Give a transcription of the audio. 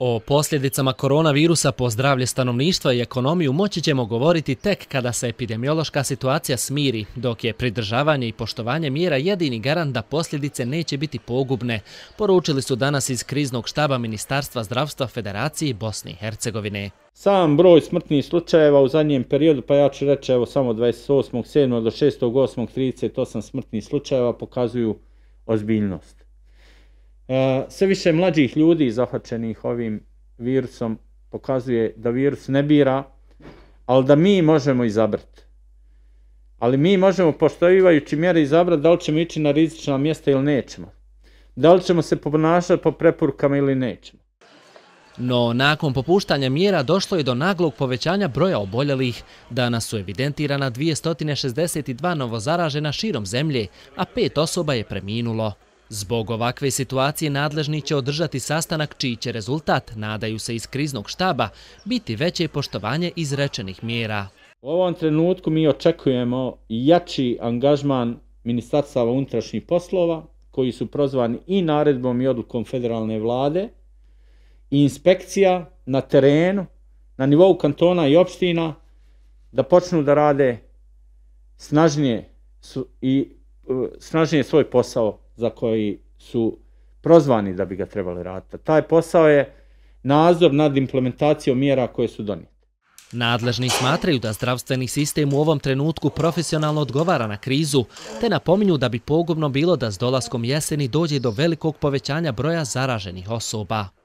O posljedicama koronavirusa po zdravlje stanovništva i ekonomiju moći ćemo govoriti tek kada se epidemiološka situacija smiri, dok je pridržavanje i poštovanje mjera jedini garant da posljedice neće biti pogubne, poručili su danas iz kriznog štaba Ministarstva zdravstva Federacije Bosne i Hercegovine. Sam broj smrtnih slučajeva u zadnjem periodu, pa ja ću reći evo samo 28.7. do 6.8. 38 smrtnih slučajeva pokazuju ozbiljnost sve više mlađih ljudi zahvaćenih ovim virusom pokazuje da virus ne bira, ali da mi možemo izabrati. Ali mi možemo, poštovivajući mjere, izabrati da li ćemo ići na rizična mjesta ili nećemo. Da li ćemo se ponašati po preporukama ili nećemo. No, nakon popuštanja mjera došlo je do naglog povećanja broja oboljelih. Danas su evidentirana 262 novo zaražena širom zemlje, a pet osoba je preminulo. Zbog ovakve situacije nadležni će održati sastanak čiji će rezultat, nadaju se iz kriznog štaba, biti veće poštovanje izrečenih mjera. U ovom trenutku mi očekujemo jači angažman ministarstva unutrašnjih poslova, koji su prozvani i naredbom i odlukom federalne vlade, inspekcija na terenu, na nivou kantona i opština, da počnu da rade snažnije, i, e, snažnije svoj posao za koji su prozvani da bi ga trebali raditi. Taj posao je nazor nad implementacijom mjera koje su donijeli. Nadležni smatraju da zdravstveni sistem u ovom trenutku profesionalno odgovara na krizu, te napominju da bi pogubno bilo da s dolaskom jeseni dođe do velikog povećanja broja zaraženih osoba.